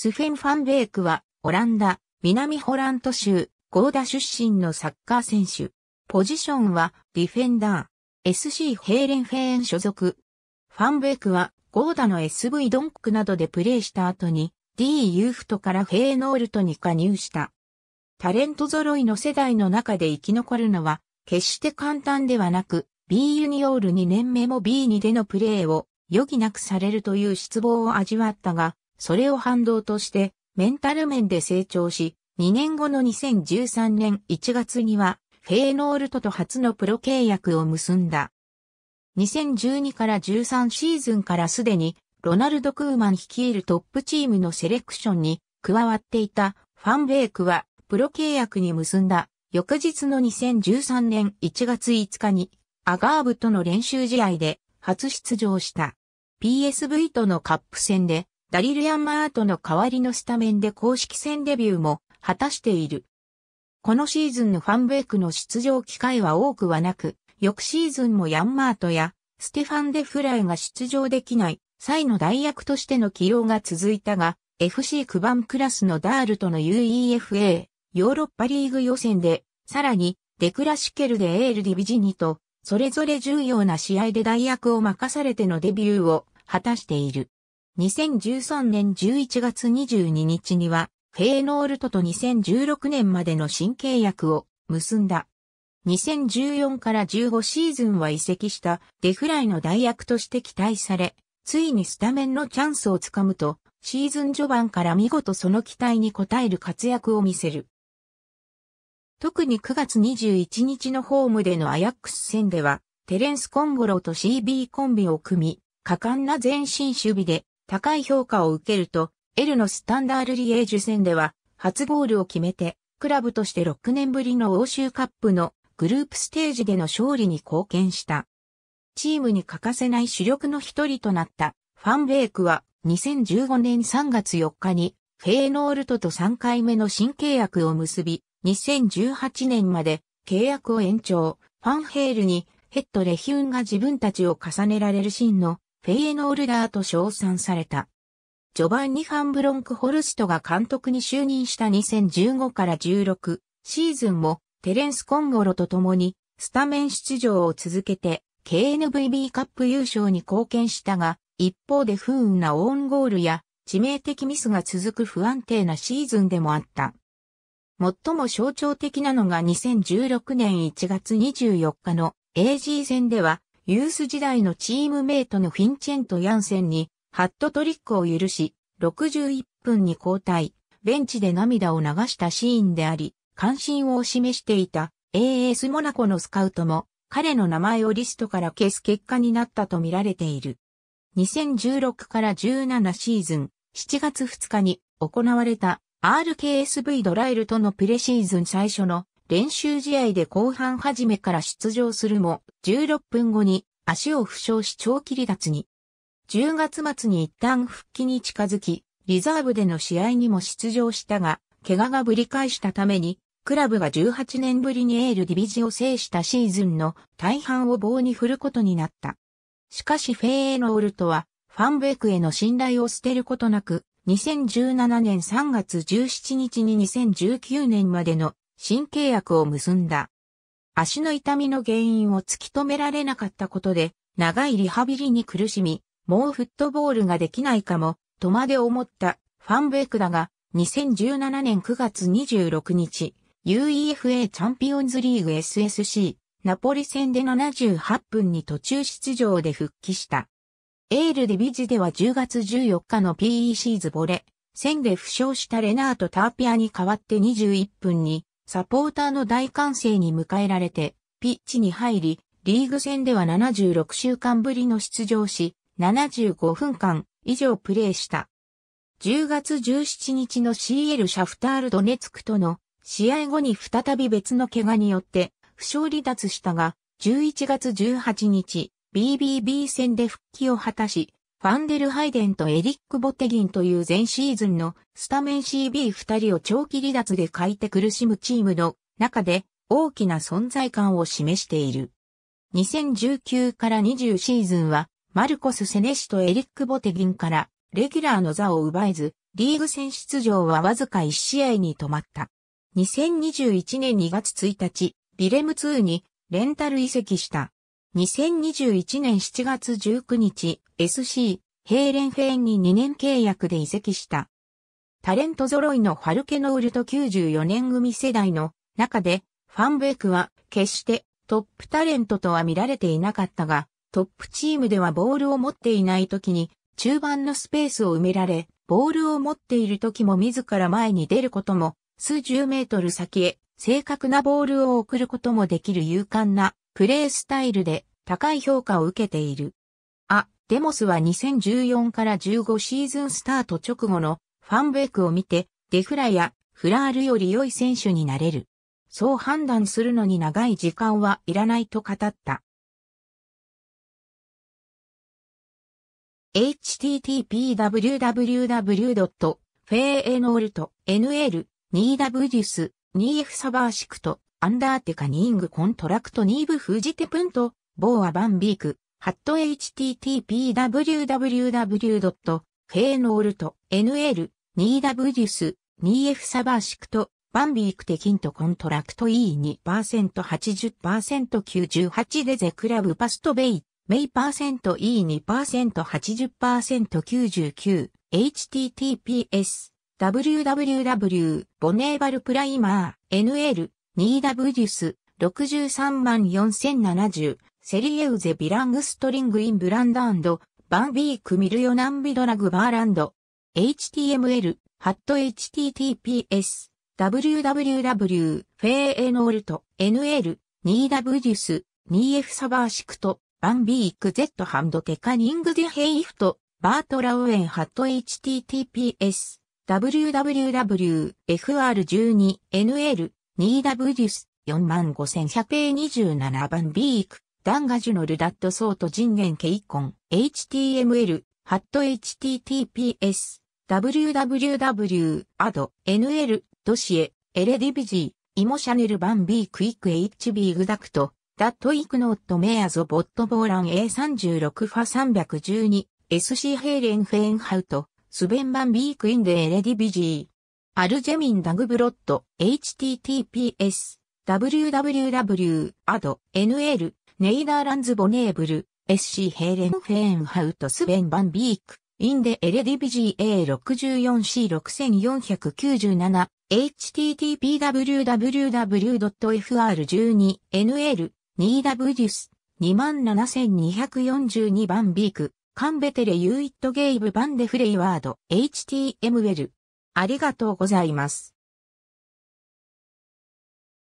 スフェン・ファンベークは、オランダ、南ホラント州、ゴーダ出身のサッカー選手。ポジションは、ディフェンダー。SC ヘーレンフェーン所属。ファンベークは、ゴーダの SV ドンクなどでプレーした後に、D ユーフトからフェーノールトに加入した。タレント揃いの世代の中で生き残るのは、決して簡単ではなく、B ユニオール2年目も B2 でのプレーを余儀なくされるという失望を味わったが、それを反動として、メンタル面で成長し、2年後の2013年1月には、フェーノールトと初のプロ契約を結んだ。2012から13シーズンからすでに、ロナルド・クーマン率いるトップチームのセレクションに加わっていたファンベイクは、プロ契約に結んだ翌日の2013年1月5日に、アガーブとの練習試合で初出場した。PSV とのカップ戦でダリル・ヤンマートの代わりのスタメンで公式戦デビューも果たしている。このシーズンのファンベイクの出場機会は多くはなく、翌シーズンもヤンマートやステファン・デ・フライが出場できない際の代役としての起用が続いたが、FC クバンクラスのダールとの UEFA ヨーロッパリーグ予選で、さらにデクラシケルでエールディビジニと、それぞれ重要な試合で代役を任されてのデビューを果たしている。2013年11月22日には、フェーノールトと2016年までの新契約を結んだ。2014から15シーズンは移籍したデフライの代役として期待され、ついにスタメンのチャンスをつかむと、シーズン序盤から見事その期待に応える活躍を見せる。特に9月21日のホームでのアヤックス戦では、テレンス・コンゴロと CB コンビを組み、果敢な前進守備で高い評価を受けると、L のスタンダールリエージュ戦では、初ゴールを決めて、クラブとして6年ぶりの欧州カップのグループステージでの勝利に貢献した。チームに欠かせない主力の一人となったファンベークは2015年3月4日にフェーノールトと3回目の新契約を結び、2018年まで契約を延長、ファンヘールにヘッドレヒュンが自分たちを重ねられるシーンのフェイエノールダーと称賛された。ジョバンニ・ファンブロンクホルストが監督に就任した2015から16シーズンもテレンス・コンゴロと共にスタメン出場を続けて KNVB カップ優勝に貢献したが、一方で不運なオウンゴールや致命的ミスが続く不安定なシーズンでもあった。最も象徴的なのが2016年1月24日の AG 戦ではユース時代のチームメイトのフィンチェント・ヤンセンにハットトリックを許し、61分に交代、ベンチで涙を流したシーンであり、関心を示していた AS モナコのスカウトも彼の名前をリストから消す結果になったと見られている。2016から17シーズン7月2日に行われた RKSV ドライルとのプレシーズン最初の練習試合で後半初めから出場するも、16分後に足を負傷し長期離脱に。10月末に一旦復帰に近づき、リザーブでの試合にも出場したが、怪我がぶり返したために、クラブが18年ぶりにエールディビジを制したシーズンの大半を棒に振ることになった。しかしフェーノールトは、ファンベックへの信頼を捨てることなく、2017年3月17日に2019年までの新契約を結んだ。足の痛みの原因を突き止められなかったことで、長いリハビリに苦しみ、もうフットボールができないかも、とまで思ったファンベクだが、2017年9月26日、UEFA チャンピオンズリーグ SSC、ナポリ戦で78分に途中出場で復帰した。エールデビジでは10月14日の PEC ズボレ、戦で負傷したレナート・ターピアに代わって21分にサポーターの大歓声に迎えられて、ピッチに入り、リーグ戦では76週間ぶりの出場し、75分間以上プレーした。10月17日の CL シャフタールドネツクとの試合後に再び別の怪我によって負傷離脱したが、11月18日 BBB 戦で復帰を果たし、ファンデルハイデンとエリック・ボテギンという前シーズンのスタメン CB2 人を長期離脱で書いて苦しむチームの中で大きな存在感を示している。2019から20シーズンはマルコス・セネシとエリック・ボテギンからレギュラーの座を奪えず、リーグ戦出場はわずか1試合に止まった。2021年2月1日、ビレム2にレンタル移籍した。2021年7月19日、SC、ヘイレンフェーンに2年契約で移籍した。タレント揃いのファルケノールと94年組世代の中で、ファンベイクは決してトップタレントとは見られていなかったが、トップチームではボールを持っていない時に中盤のスペースを埋められ、ボールを持っている時も自ら前に出ることも、数十メートル先へ正確なボールを送ることもできる勇敢なプレースタイルで高い評価を受けている。あ、デモスは2014から15シーズンスタート直後のファンベイクを見て、デフラやフラールより良い選手になれる。そう判断するのに長い時間はいらないと語った。http://www.faenol.nl2w ス 2f サバーシクトアンダーテカニングコントラクトニーブフジテプントボーア・バンビーク、ハット h t t p w w w f a n o l d n l 2 w 2 f サバーシクト、バンビークテキントコントラクト e 2 8 0 9 8でゼクラブパストベイ、メイパーセント E2%80%99 https www ボネーバルプライマー nl 2 w 6 3 4 0 7 0セリエウゼ・ビラングストリング・イン・ブランダンドバンビーク・ミルヨナンビドラグ・バーランド HTML、ハット HTTPS、www、フェーエノールト、NL、ニーブ2ュス、2F サバーシクト、バンビークゼット・ハンドテカニングデヘイフト、バートラウエンハット HTTPS、www、FR12、NL、ニーブ2ュス、45127番ビーク。ダンガジュノルダットソート人間ケイコン、html、ハット https、www、d ド、nl、ドシエ、エレディビジー、イモシャネルバンビークイック HB グダクト、ダットイクノットメアゾボットボーラン A36 ファ312、SC ヘイレンフェーンハウト、スベンバンビークインデエレディビジー、アルジェミンダグブロット、https、www、d ド、nl、ネイダーランズ・ボネーブル、SC ヘーレン・フェーンハウト・スベン・バンビーク、インデ・エレディビ GA64C6497、http://www.fr12nl2wdus 27242番ビーク、カンベテレユーイットゲイブバンデフレイワード HTML。ありがとうございます。